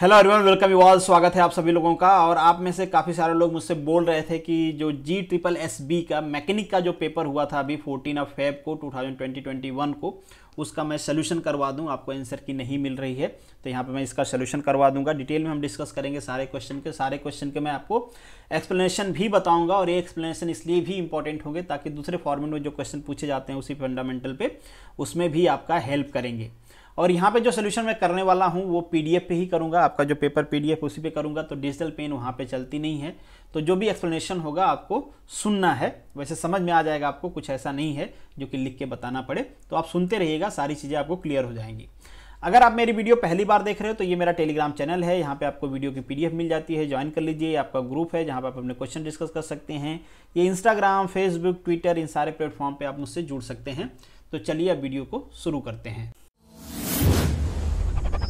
hello everyone welcome you all स्वागत है आप सभी लोगों का और आप में से काफ़ी सारे लोग मुझसे बोल रहे थे कि जो जी ट्रिपल एस बी का मैकेनिक का जो पेपर हुआ था अभी 14 ऑफ फेब को 2021 को उसका मैं सोल्यूशन करवा दूं आपको आंसर की नहीं मिल रही है तो यहाँ पे मैं इसका सोल्यूशन करवा दूंगा डिटेल में हम डिस्कस करेंगे सारे क्वेश्चन के सारे क्वेश्चन के मैं आपको एक्सप्लेनेशन भी बताऊंगा और ये एक्सप्लेनेशन इसलिए भी इंपॉर्टेंट होंगे ताकि दूसरे फॉर्मेट में जो क्वेश्चन पूछे जाते हैं उसी फंडामेंटल पर उसमें भी आपका हेल्प करेंगे और यहाँ पे जो सोल्यूशन मैं करने वाला हूँ वो पीडीएफ पे ही करूँगा आपका जो पेपर पीडीएफ उसी पे करूँगा तो डिजिटल पेन वहाँ पे चलती नहीं है तो जो भी एक्सप्लेनेशन होगा आपको सुनना है वैसे समझ में आ जाएगा आपको कुछ ऐसा नहीं है जो कि लिख के बताना पड़े तो आप सुनते रहिएगा सारी चीज़ें आपको क्लियर हो जाएंगी अगर आप मेरी वीडियो पहली बार देख रहे हो तो ये मेरा टेलीग्राम चैनल है यहाँ पे आपको वीडियो की पीडीएफ मिल जाती है ज्वाइन कर लीजिए आपका ग्रुप है जहाँ पे आप अपने क्वेश्चन डिस्कस कर सकते हैं ये इंस्टाग्राम फेसबुक ट्विटर इन सारे प्लेटफॉर्म पे आप मुझसे जुड़ सकते हैं तो चलिए अब वीडियो को शुरू करते हैं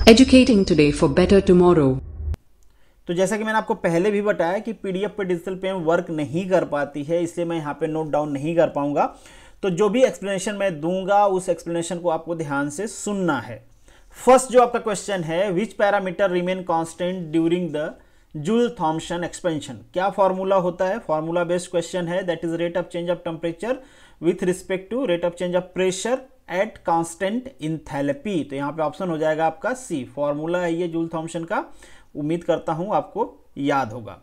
educating today for better tomorrow तो जैसा कि मैंने आपको पहले भी बताया कि पीडीएफ पे डिजिटल पेन वर्क नहीं कर पाती है इसलिए मैं यहाँ पे नोट डाउन नहीं कर पाऊंगा तो जो भी एक्सप्लेनेशन मैं दूंगा उस एक्सप्लेनेशन को आपको ध्यान से सुनना है फर्स्ट जो आपका क्वेश्चन है which parameter remain constant during the Joule Thomson expansion क्या फॉर्मूला होता है फॉर्मूला बेस्ड क्वेश्चन है that is rate of change of temperature with respect to rate of change of pressure at constant enthalpy तो यहाँ पे option हो जाएगा आपका सी फॉर्मूला है ये जूल थॉम्सन का उम्मीद करता हूँ आपको याद होगा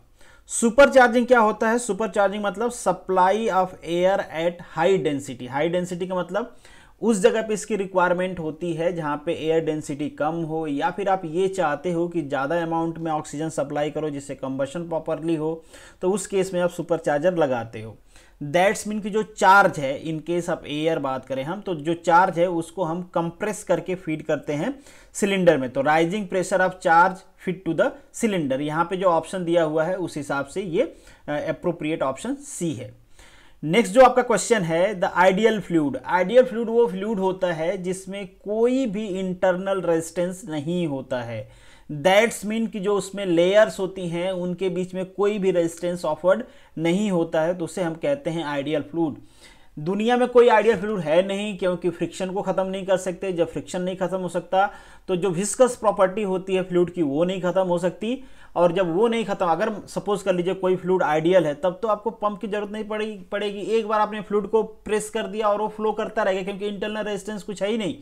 सुपर चार्जिंग क्या होता है सुपर चार्जिंग मतलब supply of air at high density high density का मतलब उस जगह पे इसकी रिक्वायरमेंट होती है जहाँ पे एयर डेंसिटी कम हो या फिर आप ये चाहते हो कि ज़्यादा अमाउंट में ऑक्सीजन सप्लाई करो जिससे कंबशन प्रॉपरली हो तो उस केस में आप सुपर चार्जर लगाते हो दैट्स मीन की जो चार्ज है इन केस ऑफ एयर बात करें हम तो जो चार्ज है उसको हम कंप्रेस करके फीड करते हैं सिलेंडर में तो rising pressure of charge fit to the cylinder यहाँ पे जो ऑप्शन दिया हुआ है उस हिसाब से ये अप्रोप्रिएट ऑप्शन सी है नेक्स्ट जो आपका क्वेश्चन है the ideal fluid ideal fluid वो फ्लूड होता है जिसमें कोई भी इंटरनल रेजिस्टेंस नहीं होता है दैट्स मीन कि जो उसमें लेयर्स होती हैं उनके बीच में कोई भी रेजिस्टेंस ऑफर्ड नहीं होता है तो उसे हम कहते हैं आइडियल फ्लूड दुनिया में कोई आइडियल फ्लूड है नहीं क्योंकि फ्रिक्शन को ख़त्म नहीं कर सकते जब फ्रिक्शन नहीं ख़त्म हो सकता तो जो विस्कस प्रॉपर्टी होती है फ्लूड की वो नहीं ख़त्म हो सकती और जब वो नहीं ख़त्म अगर सपोज कर लीजिए कोई फ्लूड आइडियल है तब तो आपको पंप की ज़रूरत नहीं पड़ेगी पड़ेगी एक बार आपने फ्लूड को प्रेस कर दिया और वो फ्लो करता रहेगा क्योंकि इंटरनल रेजिस्टेंस कुछ है ही नहीं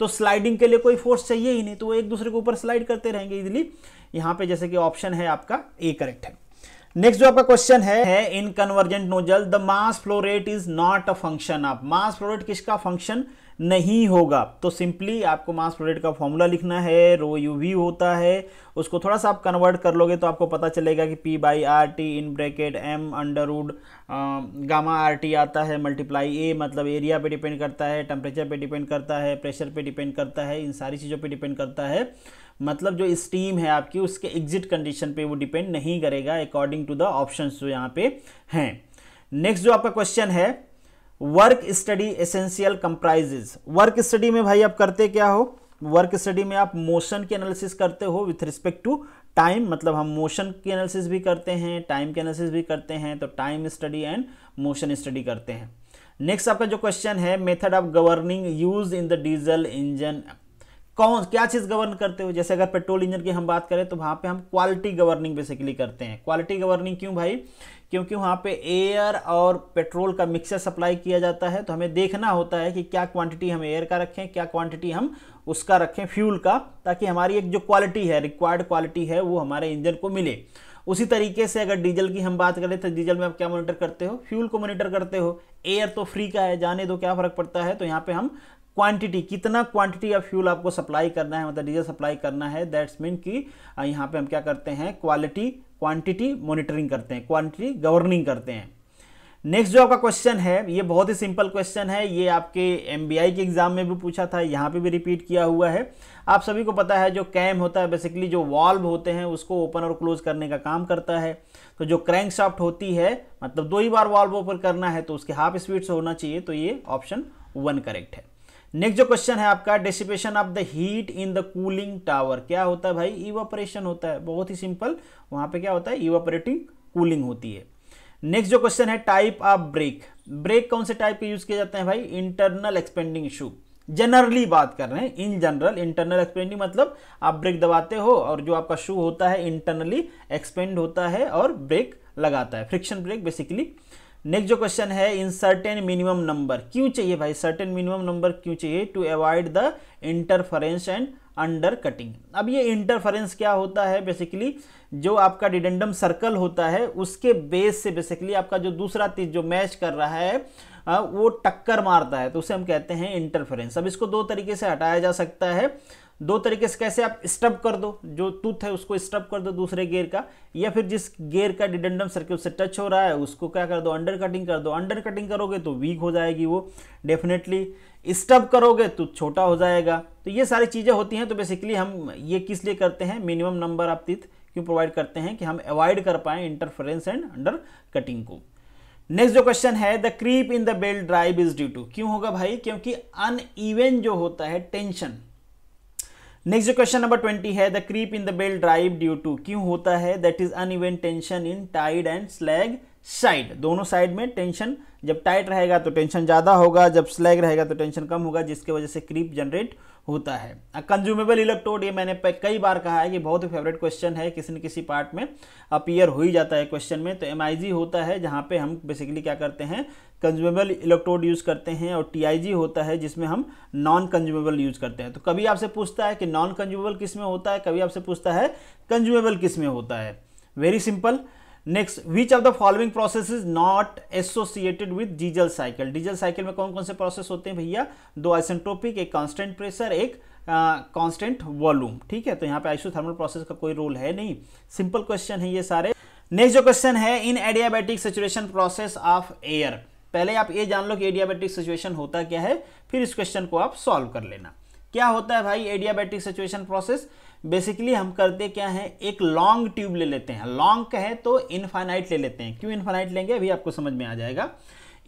तो स्लाइडिंग के लिए कोई फोर्स चाहिए ही नहीं तो वो एक दूसरे के ऊपर स्लाइड करते रहेंगे इजिली यहाँ पर जैसे कि ऑप्शन है आपका ए करेक्ट है नेक्स्ट जो आपका क्वेश्चन है, है in convergent nozzle the mass flow rate is not a function of mass flow rate किसका फंक्शन नहीं होगा तो सिंपली आपको मास फ्लो रेट का फॉर्मूला लिखना है रो यू वी होता है उसको थोड़ा सा आप कन्वर्ट कर लोगे तो आपको पता चलेगा कि P by R T in bracket M under root gamma R T आता है मल्टीप्लाई ए मतलब एरिया पे डिपेंड करता है टेम्परेचर पे डिपेंड करता है प्रेशर पे डिपेंड करता है इन सारी चीज़ों पे डिपेंड करता है मतलब जो स्टीम है आपकी उसके एग्जिट कंडीशन पे वो डिपेंड नहीं करेगा अकॉर्डिंग टू द ऑप्शन जो यहाँ पे हैं नेक्स्ट जो आपका क्वेश्चन है work study essential comprises work study में भाई आप करते क्या हो वर्क स्टडी में आप मोशन की एनालिसिस करते हो विथ रिस्पेक्ट टू टाइम मतलब हम मोशन की एनालिसिस भी करते हैं टाइम की एनालिसिस भी करते हैं तो time study and motion study करते हैं नेक्स्ट आपका जो क्वेश्चन है method of governing use in the diesel engine कौन क्या चीज़ गवर्न करते हो जैसे अगर पेट्रोल इंजन की हम बात करें तो वहाँ पे हम क्वालिटी गवर्निंग बेसिकली करते हैं क्वालिटी गवर्निंग क्यों भाई क्योंकि वहाँ पे एयर और पेट्रोल का मिक्सर सप्लाई किया जाता है तो हमें देखना होता है कि क्या क्वांटिटी हम एयर का रखें क्या क्वांटिटी हम उसका रखें फ्यूल का ताकि हमारी एक जो क्वालिटी है रिक्वायर्ड क्वालिटी है वो हमारे इंजन को मिले उसी तरीके से अगर डीजल की हम बात करें तो डीजल में आप क्या मॉनिटर करते हो फ्यूल को मॉनिटर करते हो एयर तो फ्री का है जाने दो क्या फ़र्क पड़ता है तो यहाँ पे हम क्वांटिटी कितना क्वांटिटी ऑफ फ्यूल आपको सप्लाई करना है मतलब डीजल सप्लाई करना है दैट्स मीन कि यहाँ पे हम क्या करते हैं क्वालिटी क्वांटिटी मॉनिटरिंग करते हैं क्वांटिटी गवर्निंग करते हैं नेक्स्ट जो आपका क्वेश्चन है ये बहुत ही सिंपल क्वेश्चन है ये आपके एम के एग्ज़ाम में भी पूछा था यहाँ पे भी रिपीट किया हुआ है आप सभी को पता है जो कैम होता है बेसिकली जो वॉल्व होते हैं उसको ओपन और क्लोज करने का काम करता है तो जो क्रैंक शॉफ्ट होती है मतलब दो ही बार वॉल्व ओपन करना है तो उसके हाफ स्पीड से होना चाहिए तो ये ऑप्शन वन करेक्ट है नेक्स्ट जो क्वेश्चन है आपका dissipation of the heat in the cooling tower क्या होता है भाई इवापोरेशन होता है बहुत ही सिंपल वहां पे क्या होता है इवापोरेटिंग कूलिंग होती है नेक्स्ट जो क्वेश्चन है टाइप ऑफ ब्रेक ब्रेक कौन से टाइप के यूज किए जाते हैं भाई इंटरनल एक्सपेंडिंग शू जनरली बात कर रहे हैं इन जनरल इंटरनल एक्सपेंडिंग मतलब आप ब्रेक दबाते हो और जो आपका शू होता है इंटरनली एक्सपेंड होता है और ब्रेक लगाता है फ्रिक्शन ब्रेक बेसिकली नेक्स्ट जो क्वेश्चन है इन सर्टेन मिनिमम नंबर क्यों चाहिए भाई सर्टेन मिनिमम नंबर क्यों चाहिए to avoid the interference and under cutting अब ये इंटरफरेंस क्या होता है बेसिकली जो आपका डिडेंडम सर्कल होता है उसके बेस से बेसिकली आपका जो दूसरा तीज जो मैच कर रहा है वो टक्कर मारता है तो उसे हम कहते हैं इंटरफेरेंस अब इसको दो तरीके से हटाया जा सकता है दो तरीके से कैसे आप स्टब कर दो जो टूथ है उसको स्टब कर दो दूसरे गेयर का या फिर जिस गेयर का डिडेंडम सर्किट से टच हो रहा है उसको क्या कर दो अंडर कटिंग कर दो अंडर कटिंग करोगे तो वीक हो जाएगी वो डेफिनेटली स्टब करोगे तो छोटा हो जाएगा तो ये सारी चीज़ें होती हैं तो बेसिकली हम ये किस लिए करते हैं मिनिमम नंबर ऑफ टीथ क्यों प्रोवाइड करते हैं कि हम अवॉइड कर पाएँ इंटरफेरेंस एंड अंडर कटिंग को नेक्स्ट जो क्वेश्चन है the creep in the belt drive is due to क्यों होगा भाई क्योंकि अन जो होता है टेंशन नेक्स्ट जो क्वेश्चन नंबर ट्वेंटी है the creep in the belt drive due to क्यों होता है दैट इज अन tension in tight and slack side दोनों साइड में टेंशन जब टाइट रहेगा तो टेंशन ज़्यादा होगा जब स्लैग रहेगा तो टेंशन कम होगा जिसकी वजह से क्रीप जनरेट होता है कंज्यूमेबल इलेक्ट्रोड ये मैंने कई बार कहा है कि बहुत ही फेवरेट क्वेश्चन है किसी न किसी पार्ट में अपीयर हो ही जाता है क्वेश्चन में तो एम होता है जहाँ पे हम बेसिकली क्या करते हैं कंज्यूमेबल इलेक्ट्रोड यूज़ करते हैं और टी होता है जिसमें हम नॉन कंज्यूमेबल यूज़ करते हैं तो कभी आपसे पूछता है कि नॉन कंज्यूमेबल किस में होता है कभी आपसे पूछता है कंज्यूमेबल किस में होता है very simple next which of the following process is not associated with diesel cycle diesel cycle में कौन कौन से प्रोसेस होते हैं भैया दो आइसेंट्रोपिक एक कांस्टेंट प्रेशर एक कांस्टेंट वॉल्यूम ठीक है तो यहाँ पे आइसोथर्मल प्रोसेस का कोई रोल है नहीं सिंपल क्वेश्चन है ये सारे नेक्स्ट जो क्वेश्चन है in adiabatic situation process of air पहले आप ये जान लो कि एडियाबैटिक सिचुएशन होता क्या है फिर इस क्वेश्चन को आप सॉल्व कर लेना क्या होता है भाई एडियाबैटिक सिचुएशन प्रोसेस बेसिकली हम करते क्या है एक लॉन्ग ट्यूब ले लेते हैं लॉन्ग कहे तो इनफाइनाइट ले लेते हैं क्यों इनफाइनाइट लेंगे अभी आपको समझ में आ जाएगा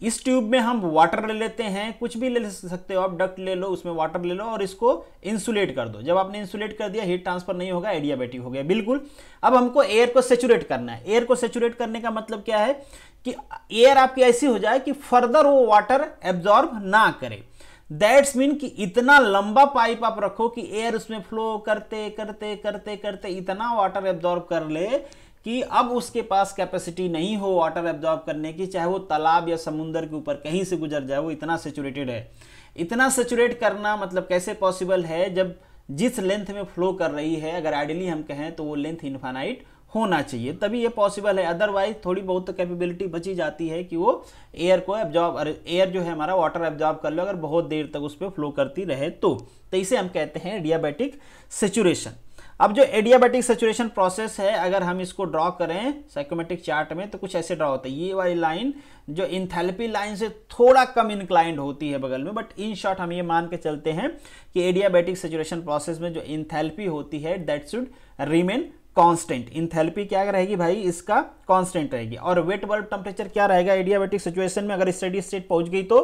इस ट्यूब में हम वाटर ले लेते हैं कुछ भी ले सकते हो आप डक्ट ले लो उसमें वाटर ले लो और इसको इंसुलेट कर दो जब आपने इंसुलेट कर दिया हीट ट्रांसफर नहीं होगा एडियाबेटिक हो गया बिल्कुल अब हमको एयर को सेचुरेट करना है एयर को सेचुरेट करने का मतलब क्या है कि एयर आपकी ऐसी हो जाए कि फर्दर वो वाटर एब्जॉर्ब ना करे दैट्स मीन कि इतना लंबा पाइप आप रखो कि एयर उसमें फ्लो करते करते करते करते इतना वाटर एब्जॉर्ब कर ले कि अब उसके पास कैपेसिटी नहीं हो वाटर एब्जॉर्ब करने की चाहे वो तालाब या समुंदर के ऊपर कहीं से गुजर जाए वो इतना सेचुरेटेड है इतना सेचुरेट करना मतलब कैसे पॉसिबल है जब जिस लेंथ में फ्लो कर रही है अगर आइडियली हम कहें तो वो लेंथ इन्फानाइट होना चाहिए तभी ये पॉसिबल है अदरवाइज थोड़ी बहुत तो कैपेबिलिटी बची जाती है कि वो एयर को एब्जॉर्ब एयर जो है हमारा वाटर एब्जॉर्ब कर लो अगर बहुत देर तक उस पर फ्लो करती रहे तो, तो इसे हम कहते हैं एडियाबैटिक सेचुरेशन अब जो एडियाबैटिक सेचुरेशन प्रोसेस है अगर हम इसको ड्रॉ करें साइकोमेटिक चार्ट में तो कुछ ऐसे ड्रॉ होता है ये वाली लाइन जो इंथेलपी लाइन से थोड़ा कम इंक्लाइंड होती है बगल में बट इन शॉर्ट हम ये मान के चलते हैं कि एडियाबैटिक सेचुरेशन प्रोसेस में जो इंथेलपी होती है that should remain constant enthalpy क्या रहेगी भाई इसका कांस्टेंट रहेगी और वेट बल्ब टेम्परेचर क्या रहेगा एडियाबेटिक सिचुएशन में अगर स्टडी स्टेट पहुंच गई तो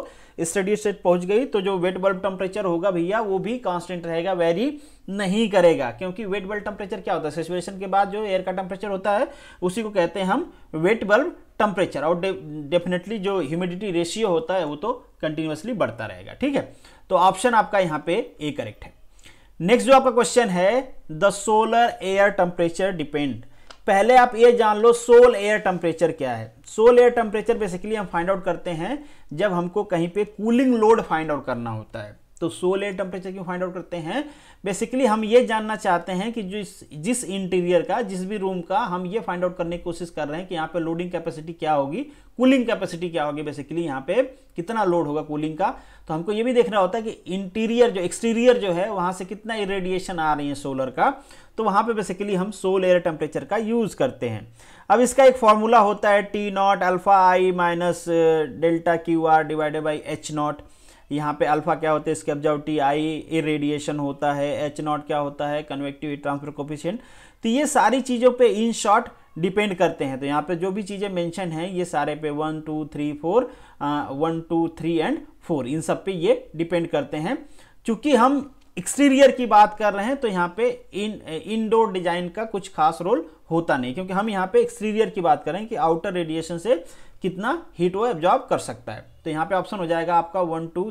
स्टडी स्टेट पहुंच गई तो जो वेट बल्ब टेम्परेचर होगा भैया वो भी कांस्टेंट रहेगा वेरी नहीं करेगा क्योंकि वेट बल्ब टेम्परेचर क्या होता है सिचुएशन के बाद जो एयर का टेम्परेचर होता है उसी को कहते हैं हम वेट बल्ब टेम्परेचर और डेफिनेटली जो ह्यूमिडिटी रेशियो होता है वो तो कंटिन्यूसली बढ़ता रहेगा ठीक है तो ऑप्शन आपका यहाँ पे ए करेक्ट है नेक्स्ट जो आपका क्वेश्चन है the solar air temperature depend पहले आप ये जान लो सोल एयर टेम्परेचर क्या है सोल एयर टेम्परेचर बेसिकली हम फाइंड आउट करते हैं जब हमको कहीं पे कूलिंग लोड फाइंड आउट करना होता है तो सोल एयर टेम्परेचर क्यों फाइंड आउट करते हैं बेसिकली हम ये जानना चाहते हैं कि जिस जिस इंटीरियर का जिस भी रूम का हम ये फाइंड आउट करने की कोशिश कर रहे हैं कि यहाँ पे लोडिंग कैपेसिटी क्या होगी कूलिंग कैपेसिटी क्या होगी बेसिकली यहाँ पे कितना लोड होगा कूलिंग का तो हमको ये भी देखना होता है कि इंटीरियर जो एक्सटीरियर जो है वहाँ से कितना इरेडिएशन आ रही है सोलर का तो वहाँ पर बेसिकली हम सोल एयर टेम्परेचर का यूज़ करते हैं अब इसका एक फॉर्मूला होता है T naught alpha I minus delta Q R divided by H naught यहाँ पे अल्फा क्या होता है इसके टी आई इरेडिएशन होता है एच नॉट क्या होता है कन्वेक्टिव ट्रांसफर कोफिशियंट तो ये सारी चीज़ों पे इन शॉर्ट डिपेंड करते हैं तो यहाँ पे जो भी चीज़ें मेंशन हैं ये सारे पे one two three four one two three and four इन सब पे ये डिपेंड करते हैं चूँकि हम एक्सटीरियर की बात कर रहे हैं तो यहाँ पे इन इनडोर डिजाइन का कुछ खास रोल होता नहीं क्योंकि हम यहाँ पे एक्सटीरियर की बात कर रहे हैं कि आउटर रेडिएशन से कितना हीट वो एब्जॉर्ब कर सकता है तो यहां पे ऑप्शन हो जाएगा आपका one two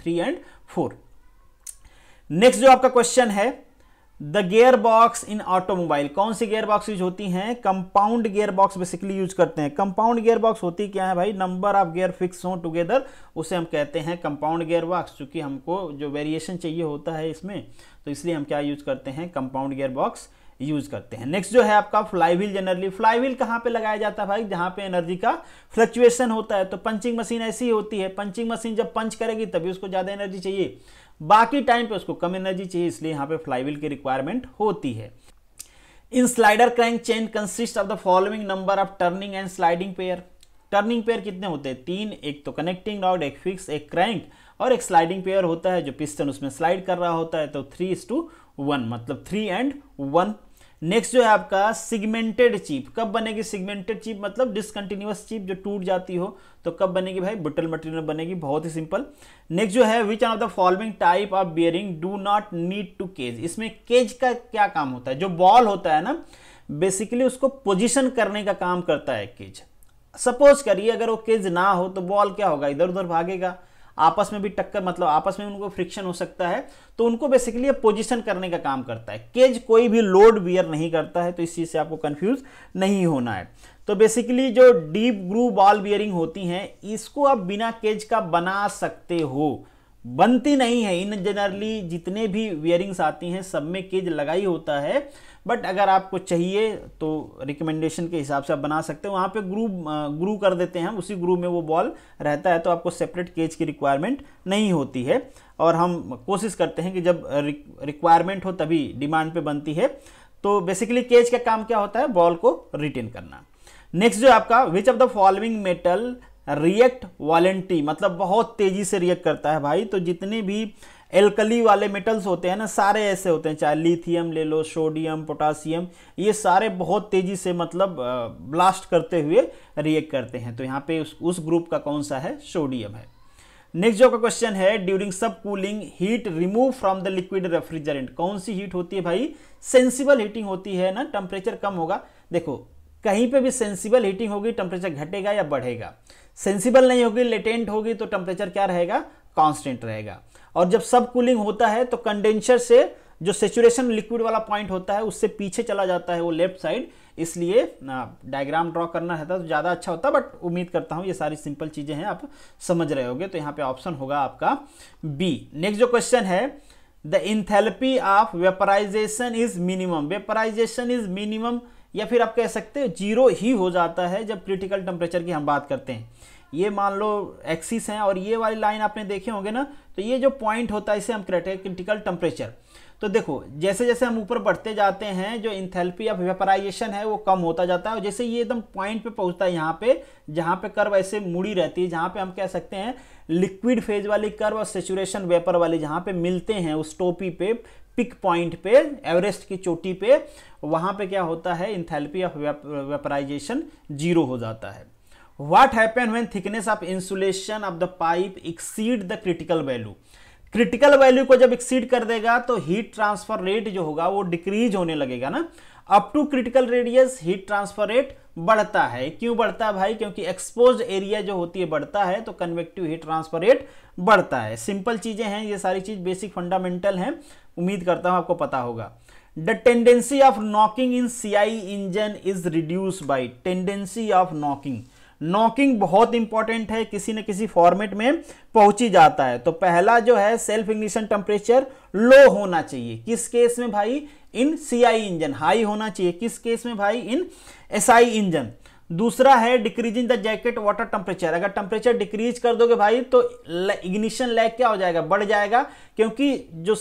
three and four next जो आपका क्वेश्चन है the gear box in automobile कौन सी गेयर बॉक्स यूज होती हैं compound gear box basically use करते हैं कंपाउंड गेयर बॉक्स होती क्या है भाई नंबर ऑफ गेयर फिक्स हो टुगेदर उसे हम कहते हैं कंपाउंड गेयर बॉक्स चूंकि हमको जो वेरिएशन चाहिए होता है इसमें तो इसलिए हम क्या यूज करते हैं कंपाउंड गेयर बॉक्स यूज करते हैं नेक्स्ट जो है आपका फ्लाईव्हील जनरली फ्लाईव्हील कहाँ पे लगाया जाता है भाई जहाँ पे एनर्जी का फ्लक्चुएशन होता है तो पंचिंग मशीन ऐसी होती है पंचिंग मशीन जब पंच करेगी तभी उसको ज़्यादा एनर्जी चाहिए बाकी टाइम पे उसको कम एनर्जी चाहिए इसलिए यहाँ पे फ्लाईव्हील की रिक्वायरमेंट होती है in slider crank chain consist of the following number of turning and sliding pair turning pair कितने होते हैं तीन एक तो कनेक्टिंग रॉड एक फिक्स एक क्रैंक और एक स्लाइडिंग पेयर होता है जो पिस्टन उसमें स्लाइड कर रहा होता है तो थ्री इज टू वन मतलब थ्री एंड वन नेक्स्ट जो है आपका सिगमेंटेड चिप कब बनेगी सिगमेंटेड चिप मतलब डिसकंटिन्यूस चिप जो टूट जाती हो तो कब बनेगी भाई बुटल मटेरियल बनेगी बहुत ही सिंपल नेक्स्ट जो है which are of the following type of bearing do not need to cage इसमें केज का क्या काम होता है जो बॉल होता है ना बेसिकली उसको पोजिशन करने का काम करता है केज सपोज करिए अगर वो केज ना हो तो बॉल क्या होगा इधर उधर भागेगा आपस में भी टक्कर मतलब आपस में उनको फ्रिक्शन हो सकता है तो उनको बेसिकली पोजिशन करने का काम करता है केज कोई भी लोड बियर नहीं करता है तो इस चीज़ से आपको कन्फ्यूज नहीं होना है तो बेसिकली जो डीप ग्रू बॉल बियरिंग होती हैं इसको आप बिना केज का बना सकते हो बनती नहीं है इन जनरली जितने भी वियरिंग्स आती हैं सब में केज लगाई होता है बट अगर आपको चाहिए तो रिकमेंडेशन के हिसाब से आप बना सकते हैं वहाँ पे ग्रू ग्रू कर देते हैं हम उसी ग्रू में वो बॉल रहता है तो आपको सेपरेट केज की रिक्वायरमेंट नहीं होती है और हम कोशिश करते हैं कि जब रिक्वायरमेंट हो तभी डिमांड पे बनती है तो बेसिकली केज का काम क्या होता है बॉल को रिटेन करना नेक्स्ट जो आपका which of the following metal react violently मतलब बहुत तेजी से रिएक्ट करता है भाई तो जितने भी एल्कली वाले मेटल्स होते हैं ना सारे ऐसे होते हैं चाहे लिथियम ले लो सोडियम पोटासियम ये सारे बहुत तेज़ी से मतलब ब्लास्ट करते हुए रिएक्ट करते हैं तो यहाँ पे उस, उस ग्रुप का कौन सा है सोडियम है नेक्स्ट जो का क्वेश्चन है during sub cooling heat remove from the liquid refrigerant कौन सी हीट होती है भाई सेंसिबल हीटिंग होती है ना टेम्परेचर कम होगा देखो कहीं पे भी सेंसिबल हीटिंग होगी टेम्परेचर घटेगा या बढ़ेगा सेंसिबल नहीं होगी लेटेंट होगी तो टेम्परेचर क्या रहेगा कांस्टेंट रहेगा और जब सब कूलिंग होता है तो कंडेंसर से जो सेचुरेशन लिक्विड वाला पॉइंट होता है उससे पीछे चला जाता है वो लेफ्ट साइड इसलिए डायग्राम ड्रॉ करना रहता तो ज़्यादा अच्छा होता बट उम्मीद करता हूँ ये सारी सिंपल चीज़ें हैं आप समझ रहे होंगे तो यहाँ पे ऑप्शन होगा आपका बी नेक्स्ट जो क्वेश्चन है the enthalpy of vaporization is minimum vaporization is minimum या फिर आप कह सकते हो जीरो ही हो जाता है जब क्रिटिकल टेम्परेचर की हम बात करते हैं ये मान लो एक्सिस हैं और ये वाली लाइन आपने देखे होंगे ना तो ये जो पॉइंट होता है इसे हम कहते हैं क्रिटिकल टेम्परेचर तो देखो जैसे जैसे हम ऊपर बढ़ते जाते हैं जो इंथेल्पी ऑफ वेपराइजेशन है वो कम होता जाता है और जैसे ये एकदम पॉइंट पे पहुंचता है यहाँ पे जहाँ पे कर्व ऐसे मुड़ी रहती है जहाँ पे हम कह सकते हैं लिक्विड फेज वाली कर्व और सेचुरेशन वेपर वाली जहाँ पे मिलते हैं उस टोपी पे पिक पॉइंट पे एवरेस्ट की चोटी पे वहाँ पे क्या होता है इंथेल्पी ऑफ वेपराइजेशन जीरो हो जाता है what happen when thickness of insulation of the pipe exceed the critical value critical value को जब एक्सीड कर देगा तो हीट ट्रांसफर रेट जो होगा वो डिक्रीज होने लगेगा ना up to critical radius heat transfer rate बढ़ता है क्यों बढ़ता है भाई क्योंकि एक्सपोज एरिया जो होती है बढ़ता है तो कन्वेक्टिव हीट ट्रांसफर रेट बढ़ता है सिंपल चीज़ें हैं ये सारी चीज़ बेसिक फंडामेंटल हैं उम्मीद करता हूं आपको पता होगा the tendency of knocking in CI engine is reduce by tendency of knocking knocking बहुत इंपॉर्टेंट है किसी न किसी फॉर्मेट में पहुंची जाता है तो पहला जो है सेल्फ इग्निशन टेम्परेचर लो होना चाहिए किस केस में भाई इन सीआई इंजन हाई होना चाहिए किस केस में भाई इन एसआई इंजन दूसरा है decreasing the jacket water temperature अगर टेम्परेचर डिक्रीज कर दोगे भाई तो इग्निशन लैग क्या हो जाएगा बढ़ जाएगा क्योंकि जो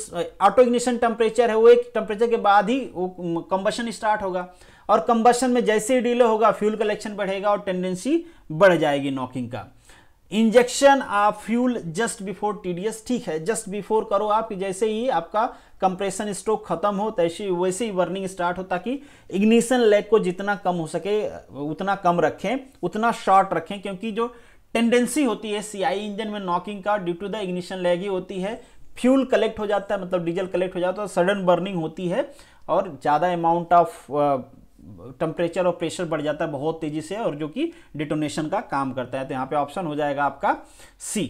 ऑटो इग्निशन टेम्परेचर है वो एक टेम्परेचर के बाद ही वो कंबशन स्टार्ट होगा और कंबशन में जैसे ही डीले होगा फ्यूल कलेक्शन बढ़ेगा और टेंडेंसी बढ़ जाएगी नॉकिंग का injection of fuel just before TDS ठीक है जस्ट बिफोर करो आप जैसे ही आपका कंप्रेशन स्ट्रोक खत्म हो तैसे वैसे ही बर्निंग स्टार्ट हो ताकि इग्निशन लैग को जितना कम हो सके उतना कम रखें उतना शॉर्ट रखें क्योंकि जो टेंडेंसी होती है सीआई इंजन में नॉकिंग का due to the ignition lag ही होती है फ्यूल कलेक्ट हो जाता है मतलब डीजल कलेक्ट हो जाता है सडन बर्निंग होती है और ज़्यादा अमाउंट ऑफ टेम्परेचर और प्रेशर बढ़ जाता है बहुत तेज़ी से और जो कि डिटोनेशन का काम करता है तो यहाँ पे ऑप्शन हो जाएगा आपका सी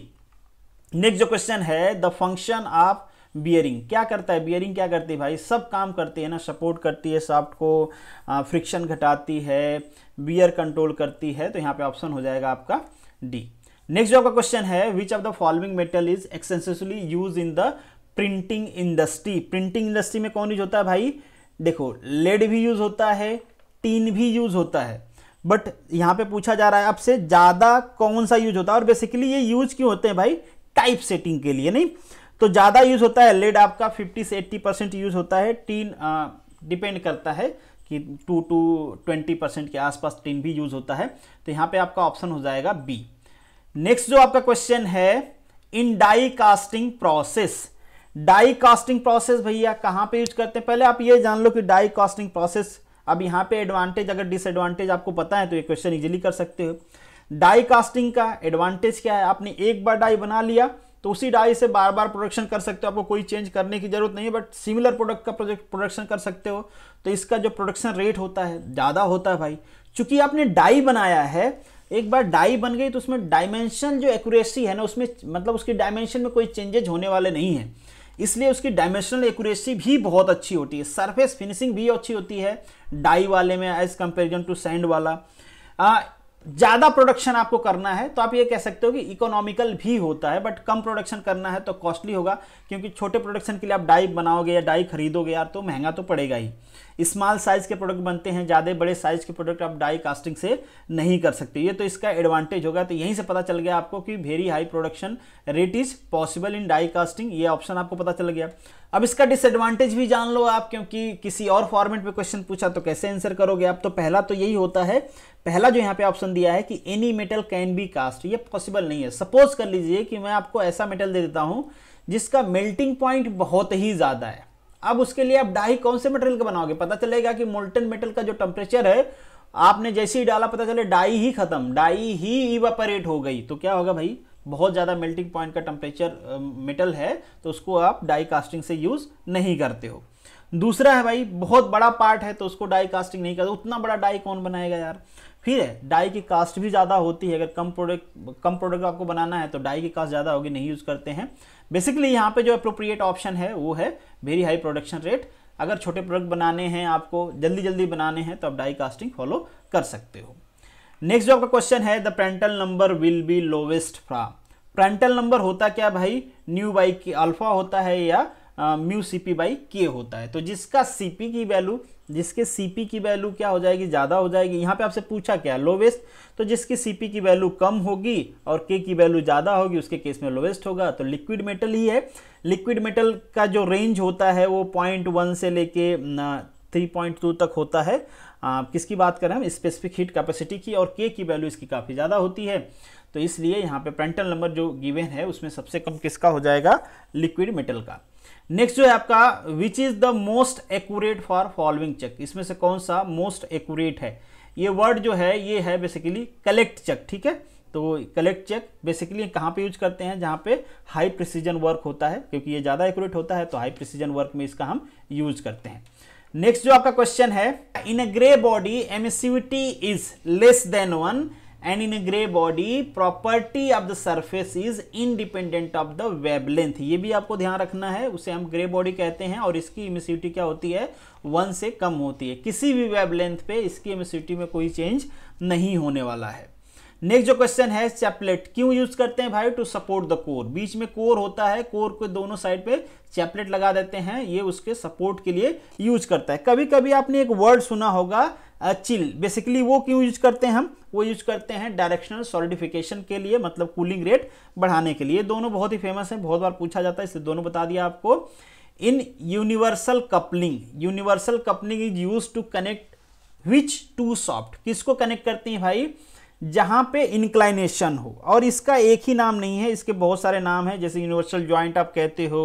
नेक्स्ट जो क्वेश्चन है द फंक्शन ऑफ बियरिंग क्या करता है बियरिंग क्या करती है भाई सब काम करती है ना सपोर्ट करती है साफ्ट को फ्रिक्शन घटाती है बियर कंट्रोल करती है तो यहाँ पे ऑप्शन हो जाएगा आपका डी नेक्स्ट जो आपका क्वेश्चन है which of the following metal is extensively use in the printing industry printing industry में कौन यूज होता है भाई देखो लेड भी यूज़ होता है टीन भी यूज़ होता है बट यहाँ पे पूछा जा रहा है आपसे ज़्यादा कौन सा यूज होता है और बेसिकली ये यूज क्यों होते हैं भाई टाइप सेटिंग के लिए नहीं तो ज़्यादा यूज होता है लेड आपका 50 से 80 परसेंट यूज होता है टीन डिपेंड करता है कि टू टू ट्वेंटी परसेंट के आसपास टीन भी यूज होता है तो यहाँ पे आपका ऑप्शन हो जाएगा बी नेक्स्ट जो आपका क्वेश्चन है in die casting process die casting process भैया कहाँ पे यूज करते हैं पहले आप ये जान लो कि डाई कास्टिंग प्रोसेस अब यहाँ पे एडवांटेज अगर डिसएडवांटेज आपको पता है तो ये क्वेश्चन इजीली कर सकते हो डाई कास्टिंग का एडवांटेज क्या है आपने एक बार डाई बना लिया तो उसी डाई से बार बार प्रोडक्शन कर सकते हो आपको कोई चेंज करने की जरूरत नहीं है बट सिमिलर प्रोडक्ट का प्रोडक्शन कर सकते हो तो इसका जो प्रोडक्शन रेट होता है ज़्यादा होता है भाई चूंकि आपने डाई बनाया है एक बार डाई बन गई तो उसमें डायमेंशन जो एक्यूरेसी है ना उसमें मतलब उसकी डायमेंशन में कोई चेंजेज होने वाले नहीं है इसलिए उसकी डायमेंशनल एक्यूरेसी भी बहुत अच्छी होती है सरफेस फिनिशिंग भी अच्छी होती है डाई वाले में एज कंपेरिजन टू सैंड वाला ज़्यादा प्रोडक्शन आपको करना है तो आप ये कह सकते हो कि इकोनॉमिकल भी होता है बट कम प्रोडक्शन करना है तो कॉस्टली होगा क्योंकि छोटे प्रोडक्शन के लिए आप डाई बनाओगे या डाई खरीदोगे यार तो महंगा तो पड़ेगा ही स्मॉल साइज़ के प्रोडक्ट बनते हैं ज़्यादा बड़े साइज़ के प्रोडक्ट आप डाई कास्टिंग से नहीं कर सकते ये तो इसका एडवांटेज होगा तो यहीं से पता चल गया आपको कि very high production rate is possible in die casting ये ऑप्शन आपको पता चल गया अब इसका डिसएडवांटेज भी जान लो आप क्योंकि किसी और फॉर्मेट में क्वेश्चन पूछा तो कैसे आंसर करोगे आप तो पहला तो यही होता है पहला जो यहाँ पे ऑप्शन दिया है कि any metal can be cast ये पॉसिबल नहीं है सपोज कर लीजिए कि मैं आपको ऐसा मेटल दे देता हूँ जिसका मेल्टिंग पॉइंट बहुत ही ज़्यादा है अब उसके लिए आप डाई कौन से मेटेरियल का बनाओगे पता चलेगा कि मोल्टन मेटल का जो टेम्परेचर है आपने जैसे ही डाला पता चले डाई ही खत्म डाई ही इवापरेट हो गई तो क्या होगा भाई बहुत ज़्यादा मेल्टिंग पॉइंट का टेम्परेचर मेटल है तो उसको आप डाई कास्टिंग से यूज़ नहीं करते हो दूसरा है भाई बहुत बड़ा पार्ट है तो उसको डाई कास्टिंग नहीं करते उतना बड़ा डाई कौन बनाएगा यार फिर है डाई की कास्ट भी ज़्यादा होती है अगर कम प्रोडक्ट कम प्रोडक्ट आपको बनाना है तो डाई की कास्ट ज़्यादा होगी नहीं यूज़ करते हैं बेसिकली यहाँ पे जो अप्रोप्रिएट ऑप्शन है वो है वेरी हाई प्रोडक्शन रेट अगर छोटे प्रोडक्ट बनाने हैं आपको जल्दी जल्दी बनाने हैं तो आप डाई कास्टिंग फॉलो कर सकते हो नेक्स्ट जो आपका क्वेश्चन है the Prandtl number will be lowest फ्रा प्रेंटल नंबर होता क्या भाई न्यू बाइक की अल्फा होता है या म्यू सी पी बाई के होता है तो जिसका सी पी की वैल्यू जिसके सी पी की वैल्यू क्या हो जाएगी ज़्यादा हो जाएगी यहाँ पे आपसे पूछा क्या लोवेस्ट तो जिसकी सी पी की वैल्यू कम होगी और के की वैल्यू ज़्यादा होगी उसके केस में लोवेस्ट होगा तो लिक्विड मेटल ही है लिक्विड मेटल का जो रेंज होता है वो पॉइंट वन से लेके थ्री पॉइंट टू तक होता है आ, किसकी बात करें हम स्पेसिफिक हीट कैपेसिटी की और के की वैल्यू इसकी काफ़ी ज़्यादा होती है तो इसलिए यहाँ पे पेंटल नंबर जो गिवन है उसमें सबसे कम किसका हो जाएगा लिक्विड मेटल का नेक्स्ट जो है आपका which is the most accurate for following check इसमें से कौन सा मोस्ट एक्यूरेट है ये वर्ड जो है ये है बेसिकली कलेक्ट चेक ठीक है तो कलेक्ट चेक बेसिकली कहाँ पे यूज करते हैं जहाँ पे हाई प्रिसीजन वर्क होता है क्योंकि ये ज़्यादा एक्यूरेट होता है तो हाई प्रिसीजन वर्क में इसका हम यूज करते हैं नेक्स्ट जो आपका क्वेश्चन है in a grey body emissivity is less than one and in a grey body property of the surface is independent of the wavelength ये भी आपको ध्यान रखना है उसे हम ग्रे बॉडी कहते हैं और इसकी emissivity क्या होती है वन से कम होती है किसी भी लेंथ पे इसकी इमिसिटी में कोई चेंज नहीं होने वाला है नेक्स्ट जो क्वेश्चन है चैपलेट क्यों यूज करते हैं भाई टू सपोर्ट द कोर बीच में कोर होता है कोर को दोनों साइड पे चैपलेट लगा देते हैं ये उसके सपोर्ट के लिए यूज करता है कभी कभी आपने एक वर्ड सुना होगा चिल बेसिकली वो क्यों यूज करते हैं हम वो यूज करते हैं डायरेक्शनल सॉलिडिफिकेशन के लिए मतलब कूलिंग रेट बढ़ाने के लिए दोनों बहुत ही फेमस हैं बहुत बार पूछा जाता है इसलिए दोनों बता दिया आपको in universal coupling universal coupling is use to connect which two shaft किसको कनेक्ट करते हैं भाई जहाँ पे इंक्लाइनेशन हो और इसका एक ही नाम नहीं है इसके बहुत सारे नाम हैं जैसे यूनिवर्सल ज्वाइंट आप कहते हो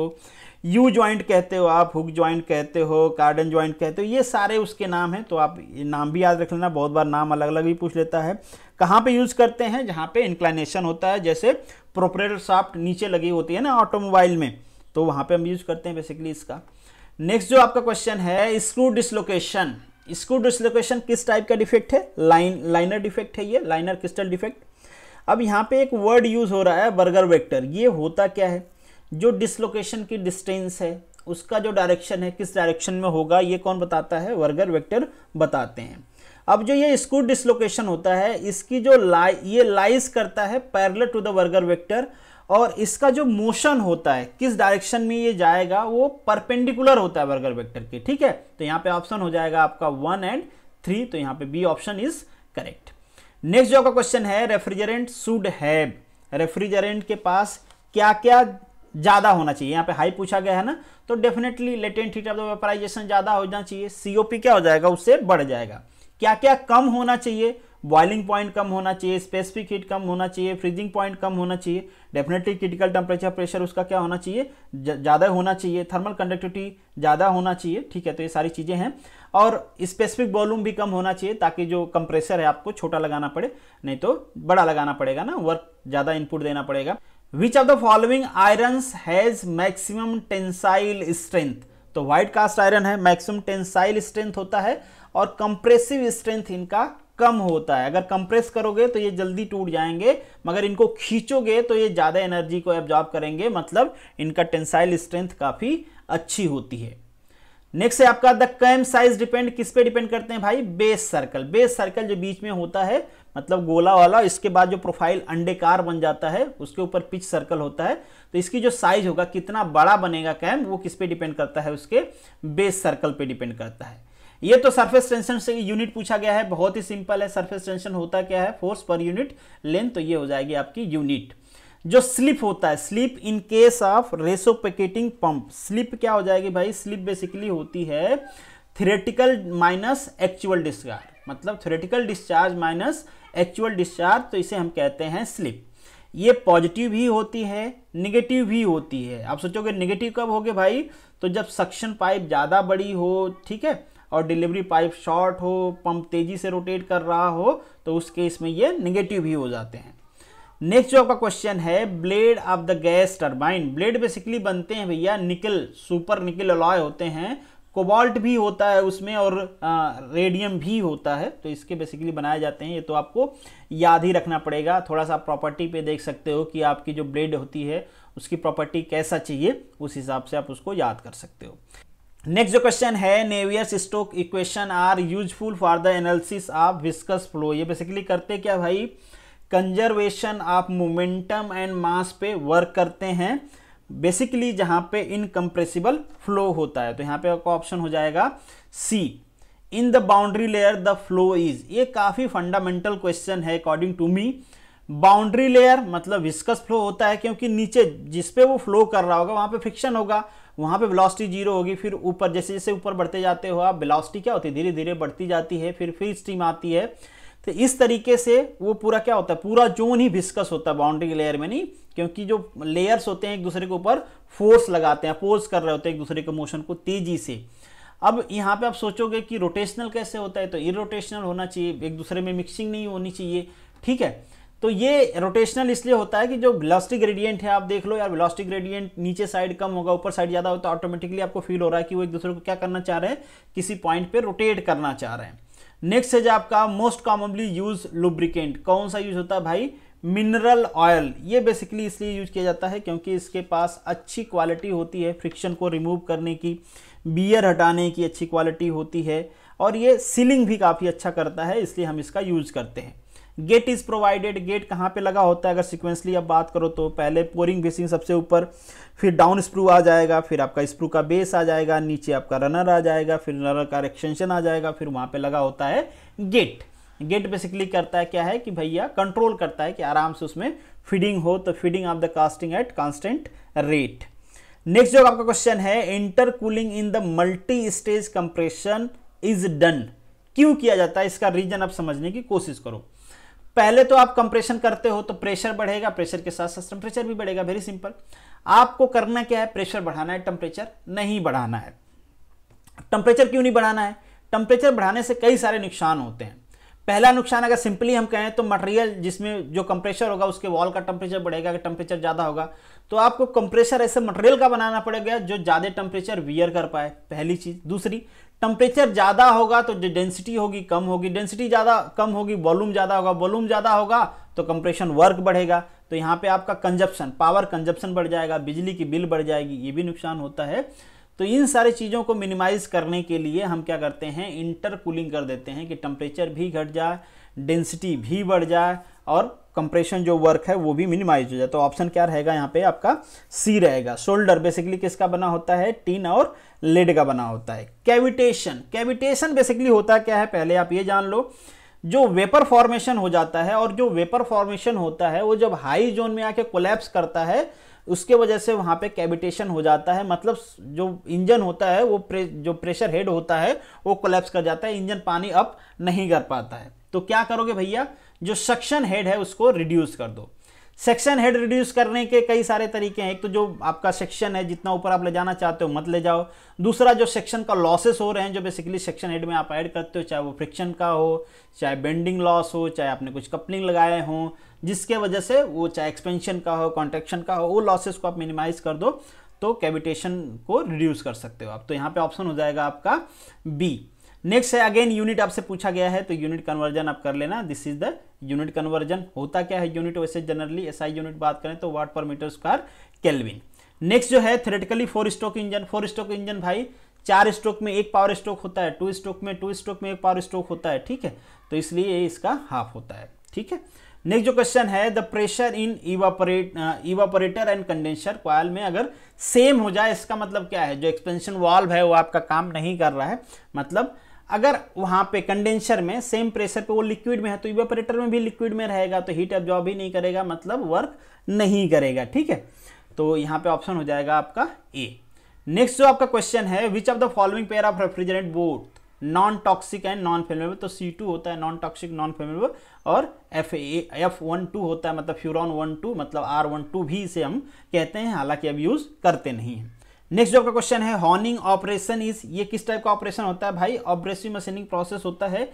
यू ज्वाइंट कहते हो आप हुक ज्वाइंट कहते हो कार्डन ज्वाइंट कहते हो ये सारे उसके नाम हैं तो आप ये नाम भी याद रख लेना बहुत बार नाम अलग अलग भी पूछ लेता है कहाँ पे यूज़ करते हैं जहाँ पे इंक्लाइनेशन होता है जैसे प्रोपरेटर साफ्ट नीचे लगी होती है ना ऑटोमोबाइल में तो वहाँ पर हम यूज़ करते हैं बेसिकली इसका नेक्स्ट जो आपका क्वेश्चन है स्क्रू डिसलोकेशन स्क्रू डिसलोकेशन किस टाइप का डिफेक्ट है लाइन लाइनर डिफेक्ट है ये लाइनर क्रिस्टल डिफेक्ट अब यहाँ पे एक वर्ड यूज़ हो रहा है बर्गर वेक्टर ये होता क्या है जो डिसलोकेशन की डिस्टेंस है उसका जो डायरेक्शन है किस डायरेक्शन में होगा ये कौन बताता है वर्गर वेक्टर बताते हैं अब जो ये स्कूट डिसलोकेशन होता है इसकी जो लाई ये लाइज करता है पैरल टू द वर्गर वेक्टर और इसका जो मोशन होता है किस डायरेक्शन में ये जाएगा वो परपेंडिकुलर होता है वर्गर वेक्टर के ठीक है तो यहाँ पे ऑप्शन हो जाएगा आपका वन एंड थ्री तो यहाँ पे B option is correct next जो आपका क्वेश्चन है रेफ्रिजरेंट सुड हैव रेफ्रिजरेंट के पास क्या क्या ज़्यादा होना चाहिए यहाँ पे हाई पूछा गया है ना तो definitely latent heat of the vaporization ज़्यादा होना चाहिए सीओपी क्या हो जाएगा उससे बढ़ जाएगा क्या क्या कम होना चाहिए बॉइलिंग पॉइंट कम होना चाहिए स्पेसिफिक हीट कम होना चाहिए फ्रीजिंग पॉइंट कम होना चाहिए डेफिनेटली क्रिटिकल टेम्परेचर प्रेशर उसका क्या होना चाहिए ज़्यादा होना चाहिए थर्मल कंडक्टिविटी ज़्यादा होना चाहिए ठीक है तो ये सारी चीज़ें हैं और स्पेसिफिक वॉल्यूम भी कम होना चाहिए ताकि जो कंप्रेसर है आपको छोटा लगाना पड़े नहीं तो बड़ा लगाना पड़ेगा ना वर्क ज़्यादा इनपुट देना पड़ेगा which of the following iron has maximum tensile strength तो व्हाइट कास्ट आयरन है मैक्सिमम टेंसाइल स्ट्रेंथ होता है और कंप्रेसिव स्ट्रेंथ इनका कम होता है अगर कंप्रेस करोगे तो ये जल्दी टूट जाएंगे मगर इनको खींचोगे तो ये ज़्यादा एनर्जी को एब्जॉर्ब करेंगे मतलब इनका टेंसाइल स्ट्रेंथ काफ़ी अच्छी होती है नेक्स्ट है आपका द कैम साइज डिपेंड किस पे डिपेंड करते हैं भाई बेस सर्कल बेस सर्कल जो बीच में होता है मतलब गोला वाला इसके बाद जो प्रोफाइल अंडेकार बन जाता है उसके ऊपर पिच सर्कल होता है तो इसकी जो साइज होगा कितना बड़ा बनेगा कैम वो किस पे डिपेंड करता है उसके बेस सर्कल पे डिपेंड करता है ये तो सरफेस टेंशन से यूनिट पूछा गया है बहुत ही सिंपल है सरफेस टेंशन होता क्या है फोर्स पर यूनिट लेंथ तो ये हो जाएगी आपकी यूनिट जो स्लिप होता है slip in case of reciprocating pump slip क्या हो जाएगी भाई स्लिप बेसिकली होती है थ्रेटिकल माइनस एक्चुअल डिस्चार्ज मतलब theoretical discharge minus actual discharge तो इसे हम कहते हैं स्लिप ये पॉजिटिव भी होती है निगेटिव भी होती है आप सोचोगे निगेटिव कब होगे भाई तो जब सक्शन पाइप ज़्यादा बड़ी हो ठीक है और डिलीवरी पाइप शॉर्ट हो पंप तेज़ी से रोटेट कर रहा हो तो उस केस में ये निगेटिव भी हो जाते हैं नेक्स्ट जो आपका क्वेश्चन है blade of the gas turbine blade basically बनते हैं भैया निकल सुपर निकल अलॉय होते हैं कोबाल्ट भी होता है उसमें और रेडियम भी होता है तो इसके बेसिकली बनाए जाते हैं ये तो आपको याद ही रखना पड़ेगा थोड़ा सा प्रॉपर्टी पे देख सकते हो कि आपकी जो ब्लेड होती है उसकी प्रॉपर्टी कैसा चाहिए उस हिसाब से आप उसको याद कर सकते हो नेक्स्ट जो क्वेश्चन है Navier's Stokes equation are useful for the analysis of viscous flow ये बेसिकली करते क्या भाई conservation of momentum and mass पे वर्क करते हैं बेसिकली जहां पे इनकम्प्रेसिबल फ्लो होता है तो यहां पे आपका ऑप्शन हो जाएगा C in the boundary layer the flow is ये काफी फंडामेंटल क्वेश्चन है according to me boundary layer मतलब विस्कस फ्लो होता है क्योंकि नीचे जिसपे वो फ्लो कर रहा होगा वहां पे फ्रिक्शन होगा वहां पे वेलोसिटी जीरो होगी फिर ऊपर जैसे जैसे ऊपर बढ़ते जाते हो आप वेलोसिटी क्या होती है धीरे धीरे बढ़ती जाती है फिर फ्री स्टीम आती है तो इस तरीके से वो पूरा क्या होता है पूरा जोन ही विस्कस होता है बाउंड्री लेयर में नहीं क्योंकि जो लेयर्स होते हैं एक दूसरे के ऊपर फोर्स लगाते हैं फोर्स कर रहे होते हैं एक दूसरे के मोशन को तेजी से अब यहाँ पे आप सोचोगे कि रोटेशनल कैसे होता है तो इरोटेशनल होना चाहिए एक दूसरे में मिक्सिंग नहीं होनी चाहिए ठीक है तो ये रोटेशनल इसलिए होता है कि जो वेलोसिटी ग्रेडियंट है आप देख लो यार वेलोसिटी ग्रेडियंट नीचे साइड कम होगा ऊपर साइड ज़्यादा हो तो ऑटोमेटिकली आपको फील हो रहा है कि वो एक दूसरे को क्या करना चाह रहे हैं किसी पॉइंट पर रोटेट करना चाह रहे हैं नेक्स्ट है जो आपका मोस्ट कॉमनली यूज लुब्रिकेंट कौन सा यूज होता है भाई मिनरल ऑयल ये बेसिकली इसलिए यूज किया जाता है क्योंकि इसके पास अच्छी क्वालिटी होती है फ्रिक्शन को रिमूव करने की बियर हटाने की अच्छी क्वालिटी होती है और ये सीलिंग भी काफ़ी अच्छा करता है इसलिए हम इसका यूज़ करते हैं गेट इज प्रोवाइडेड गेट कहाँ पे लगा होता है अगर सिक्वेंसली आप बात करो तो पहले पोरिंग बेसिंग सबसे ऊपर फिर डाउन स्प्रू आ जाएगा फिर आपका स्प्रू का बेस आ जाएगा नीचे आपका रनर आ जाएगा फिर रनर का एक्सटेंशन आ जाएगा फिर वहाँ पे लगा होता है गेट गेट बेसिकली करता है क्या है कि भैया कंट्रोल करता है कि आराम से उसमें फीडिंग हो तो feeding of the casting at constant rate next जो आपका क्वेश्चन है intercooling in the multi stage compression is done क्यों किया जाता है इसका रीजन आप समझने की कोशिश करो पहले तो आप कंप्रेशन करते हो तो प्रेशर बढ़ेगा प्रेशर के साथ साथ टेम्परेचर भी बढ़ेगा वेरी सिंपल आपको करना क्या है प्रेशर बढ़ाना है टेम्परेचर नहीं बढ़ाना है टेम्परेचर क्यों नहीं बढ़ाना है टेम्परेचर बढ़ाने से कई सारे नुकसान होते हैं पहला नुकसान अगर सिंपली हम कहें तो मटेरियल जिसमें जो कंप्रेसर होगा उसके वॉल का टेम्परेचर बढ़ेगा अगर टेम्परेचर ज़्यादा होगा तो आपको कंप्रेसर ऐसे मटेरियल का बनाना पड़ेगा जो ज़्यादा टेम्परेचर वियर कर पाए पहली चीज़ दूसरी टेम्परेचर ज़्यादा होगा तो जो डेंसिटी होगी कम होगी डेंसिटी ज़्यादा कम होगी वॉल्यूम ज़्यादा होगा वॉल्यूम ज़्यादा होगा तो कंप्रेशन वर्क बढ़ेगा तो यहाँ पे आपका कंजप्शन पावर कंजप्शन बढ़ जाएगा बिजली की बिल बढ़ जाएगी ये भी नुकसान होता है तो इन सारी चीज़ों को मिनिमाइज करने के लिए हम क्या करते हैं इंटरकूलिंग कर देते हैं कि टेम्परेचर भी घट जाए डेंसिटी भी बढ़ जाए और कंप्रेशन जो वर्क है वो भी मिनिमाइज हो जाए तो ऑप्शन क्या रहेगा यहाँ पे आपका सी रहेगा शोल्डर बेसिकली किसका बना होता है टीन और लेड का बना होता है कैविटेशन कैविटेशन बेसिकली होता क्या है पहले आप ये जान लो जो वेपर फॉर्मेशन हो जाता है और जो वेपर फॉर्मेशन होता है वो जब हाई जोन में आके कोलैप्स करता है उसके वजह से वहाँ पे कैबिटेशन हो जाता है मतलब जो इंजन होता है वो प्रे, जो प्रेशर हेड होता है वो कोलेप्स कर जाता है इंजन पानी अप नहीं कर पाता है तो क्या करोगे भैया जो सक्शन हेड है उसको रिड्यूस कर दो सेक्शन हेड रिड्यूस करने के कई सारे तरीके हैं एक तो जो आपका सेक्शन है जितना ऊपर आप ले जाना चाहते हो मत ले जाओ दूसरा जो सेक्शन का लॉसेस हो रहे हैं जो बेसिकली सेक्शन हेड में आप ऐड करते हो चाहे वो फ्रिक्शन का हो चाहे बेंडिंग लॉस हो चाहे आपने कुछ कपलिंग लगाए हों जिसके वजह से वो चाहे एक्सपेंशन का हो कॉन्ट्रेक्शन का हो वो लॉसेस को आप मिनिमाइज कर दो तो कैविटेशन को रिड्यूस कर सकते हो आप तो यहाँ पे ऑप्शन हो जाएगा आपका बी नेक्स्ट है अगेन यूनिट आपसे पूछा गया है तो यूनिट कन्वर्जन आप कर लेना this is the unit conversion होता क्या है यूनिट वैसे जनरली एसआई यूनिट बात करें तो वाट पर मीटर स्क्वायर केल्विन नेक्स्ट जो है theoretically four stroke engine four stroke engine भाई चार स्ट्रोक में एक पावर स्ट्रोक होता है टू स्ट्रोक में टू स्ट्रोक में एक पावर स्ट्रोक होता है ठीक है तो इसलिए इसका हाफ होता है ठीक है नेक्स्ट जो क्वेश्चन है the pressure in evaporate evaporator and condenser coil में अगर सेम हो जाए इसका मतलब क्या है जो एक्सपेंशन वॉल्व है वो आपका काम नहीं कर रहा है मतलब अगर वहां पे कंडेंसर में सेम प्रेशर पे वो लिक्विड में है तो इवेपरेटर में भी लिक्विड में रहेगा तो हीट एब्जॉर्ब ही नहीं करेगा मतलब वर्क नहीं करेगा ठीक है तो यहाँ पे ऑप्शन हो जाएगा आपका ए नेक्स्ट जो आपका क्वेश्चन है which of the following pair of refrigerant board non toxic and non flammable तो सी टू होता है नॉन टॉक्सिक नॉन फेमेबल और F A F one two होता है मतलब फ्यूरॉन वन टू मतलब आर वन टू भी इसे हम कहते हैं हालांकि अब यूज़ करते नहीं हैं नेक्स्ट जो आपका क्वेश्चन है हॉर्निंग ऑपरेशन इज ये किस टाइप का ऑपरेशन होता है भाई ऑब्रेसिव मशीनिंग प्रोसेस होता है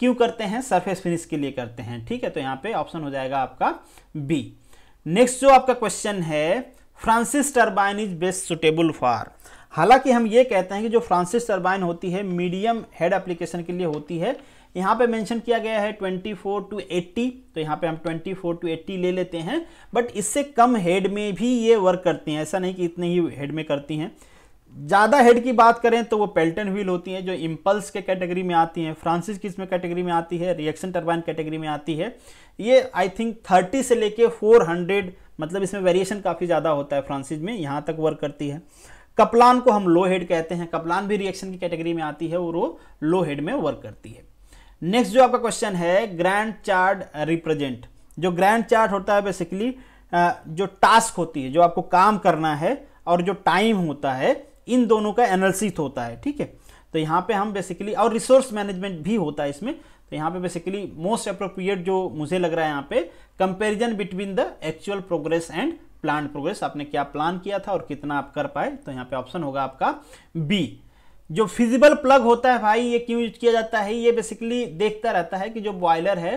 क्यों करते हैं सरफेस फिनिश के लिए करते हैं ठीक है तो यहाँ पे ऑप्शन हो जाएगा आपका बी नेक्स्ट जो आपका क्वेश्चन है Francis turbine is best suitable for हालांकि हम ये कहते हैं कि जो फ्रांसिस टर्बाइन होती है मीडियम हेड एप्लीकेशन के लिए होती है यहाँ पे मेंशन किया गया है 24 टू 80 तो यहाँ पे हम 24 टू 80 ले लेते हैं बट इससे कम हेड में भी ये वर्क करती हैं ऐसा नहीं कि इतने ही हेड में करती हैं ज़्यादा हेड की बात करें तो वो पेल्टन व्हील होती हैं जो इम्पल्स के कैटेगरी में आती हैं फ्रांसिस किस में कैटेगरी में आती है रिएक्शन टर्बाइन कैटेगरी में आती है ये आई थिंक 30 से लेके 400 मतलब इसमें वेरिएशन काफ़ी ज़्यादा होता है फ्रांसिस में यहाँ तक वर्क करती है कपलान को हम लो हेड कहते हैं कपलान भी रिएक्शन की कैटेगरी में आती है और वो लो हेड में वर्क करती है नेक्स्ट जो आपका क्वेश्चन है ग्रैंड चार्ट रिप्रेजेंट जो ग्रैंड चार्ट होता है बेसिकली जो टास्क होती है जो आपको काम करना है और जो टाइम होता है इन दोनों का एनालिसिस होता है ठीक है तो यहाँ पे हम बेसिकली और रिसोर्स मैनेजमेंट भी होता है इसमें तो यहाँ पे बेसिकली मोस्ट अप्रोप्रिएट जो मुझे लग रहा है यहाँ पे comparison between the actual progress and plan progress आपने क्या प्लान किया था और कितना आप कर पाए तो यहाँ पे ऑप्शन होगा आपका बी जो फिजिबल प्लग होता है भाई ये क्यों यूज किया जाता है ये बेसिकली देखता रहता है कि जो बॉयलर है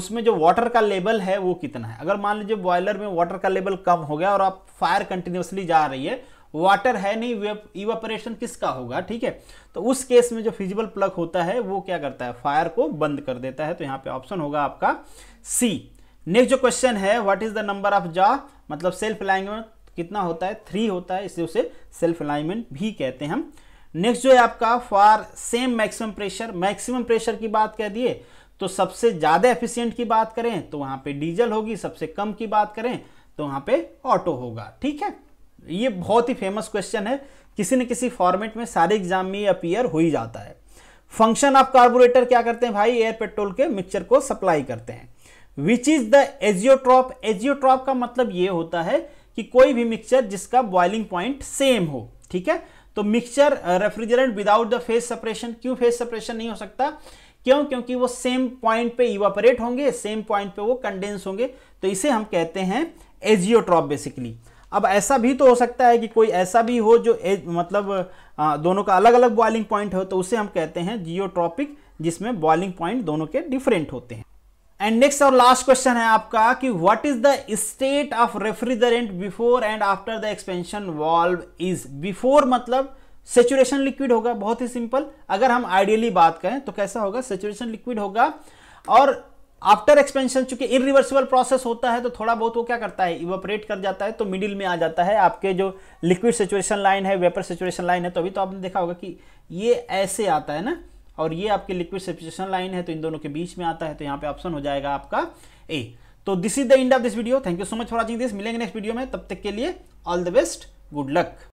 उसमें जो वाटर का लेवल है वो कितना है अगर मान लीजिए बॉयलर में वाटर का लेवल कम हो गया और आप फायर कंटिन्यूसली जा रही है वाटर है नहीं इवेपरेशन किसका होगा ठीक है तो उस केस में जो फिजिबल प्लग होता है वो क्या करता है फायर को बंद कर देता है तो यहाँ पे ऑप्शन होगा आपका सी नेक्स्ट जो क्वेश्चन है what is the number of jaw मतलब सेल्फ अलाइनमेंट कितना होता है थ्री होता है इसे उसे सेल्फ अलाइनमेंट भी कहते हैं हम नेक्स्ट जो है आपका for same maximum pressure maximum pressure की बात कह दिए तो सबसे ज़्यादा एफिशिएंट की बात करें तो वहां पे डीजल होगी सबसे कम की बात करें तो वहां पे ऑटो होगा ठीक है ये बहुत ही फेमस क्वेश्चन है किसी न किसी फॉर्मेट में सारे एग्जाम में अपियर हो ही जाता है फंक्शन ऑफ कार्बोरेटर क्या करते हैं भाई एयर पेट्रोल के मिक्सचर को सप्लाई करते हैं which is the azeotrope azeotrope का मतलब ये होता है कि कोई भी मिक्सचर जिसका बॉइलिंग पॉइंट सेम हो ठीक है तो mixture refrigerant without the phase separation क्यों फेस सेपरेशन नहीं हो सकता क्यों क्योंकि वो सेम पॉइंट पे इवापरेट होंगे सेम पॉइंट पे वो कंडेंस होंगे तो इसे हम कहते हैं एजियोट्रॉप बेसिकली अब ऐसा भी तो हो सकता है कि कोई ऐसा भी हो जो एज, मतलब आ, uh, दोनों का अलग अलग बॉइलिंग पॉइंट हो तो उसे हम कहते हैं जियोट्रॉपिक जिसमें बॉइलिंग पॉइंट दोनों के डिफरेंट होते हैं एंड नेक्स्ट और लास्ट क्वेश्चन है आपका कि what is the state of refrigerant before and after the expansion valve is before मतलब सेचुरेशन लिक्विड होगा बहुत ही सिंपल अगर हम आइडियली बात करें तो कैसा होगा सेचुरेशन लिक्विड होगा और आफ्टर एक्सपेंशन चूंकि इरिवर्सिबल प्रोसेस होता है तो थोड़ा बहुत वो क्या करता है इवोपरेट कर जाता है तो मिडिल में आ जाता है आपके जो लिक्विड सेचुरेशन लाइन है वेपर सेचुरेशन लाइन है तो अभी तो आपने देखा होगा कि ये ऐसे आता है ना और ये आपके लिक्विड सेपरेशन लाइन है तो इन दोनों के बीच में आता है तो यहाँ पे ऑप्शन हो जाएगा आपका ए तो this is the end of this video thank you so much for watching this मिलेंगे नेक्स्ट वीडियो में तब तक के लिए all the best good luck